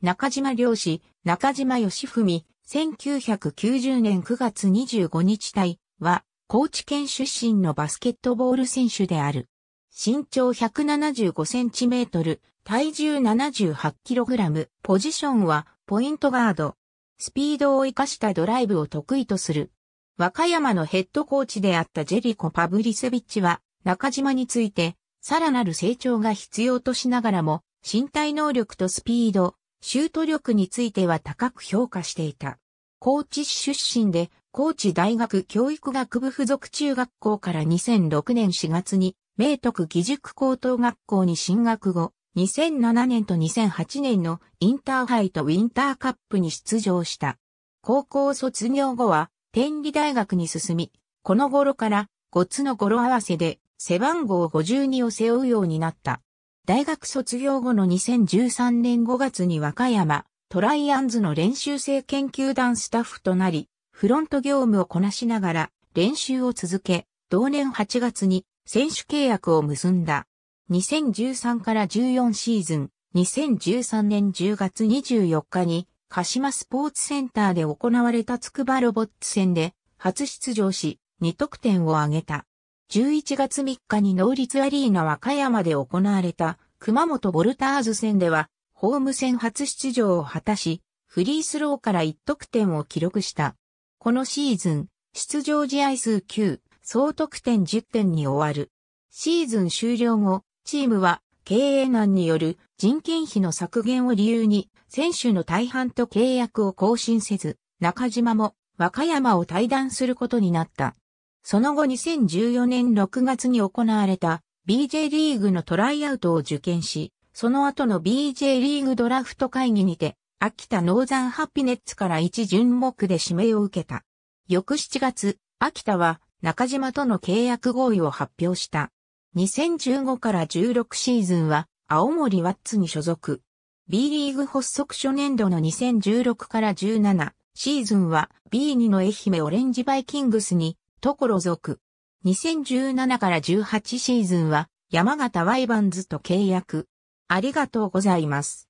中島良氏、中島義文、1990年9月25日隊は、高知県出身のバスケットボール選手である。身長175センチメートル、体重78キログラム、ポジションはポイントガード。スピードを生かしたドライブを得意とする。和歌山のヘッドコーチであったジェリコ・パブリスビッチは、中島について、さらなる成長が必要としながらも、身体能力とスピード、シュート力については高く評価していた。高知市出身で、高知大学教育学部附属中学校から2006年4月に、明徳義塾高等学校に進学後、2007年と2008年のインターハイとウィンターカップに出場した。高校卒業後は、天理大学に進み、この頃から、5つの語呂合わせで、背番号52を背負うようになった。大学卒業後の2013年5月に和歌山、トライアンズの練習生研究団スタッフとなり、フロント業務をこなしながら練習を続け、同年8月に選手契約を結んだ。2013から14シーズン、2013年10月24日に、鹿島スポーツセンターで行われたつくばロボッツ戦で、初出場し、2得点を挙げた。11月3日に能率アリーナ和歌山で行われた熊本ボルターズ戦では、ホーム戦初出場を果たし、フリースローから1得点を記録した。このシーズン、出場試合数9、総得点10点に終わる。シーズン終了後、チームは経営難による人件費の削減を理由に、選手の大半と契約を更新せず、中島も和歌山を退団することになった。その後2014年6月に行われた BJ リーグのトライアウトを受験し、その後の BJ リーグドラフト会議にて、秋田ノーザンハピネッツから一巡目で指名を受けた。翌7月、秋田は中島との契約合意を発表した。2015から16シーズンは青森ワッツに所属。B リーグ発足初年度の2016から17シーズンは B2 の愛媛オレンジバイキングスにところ属。2017から18シーズンは山形ワイバンズと契約。ありがとうございます。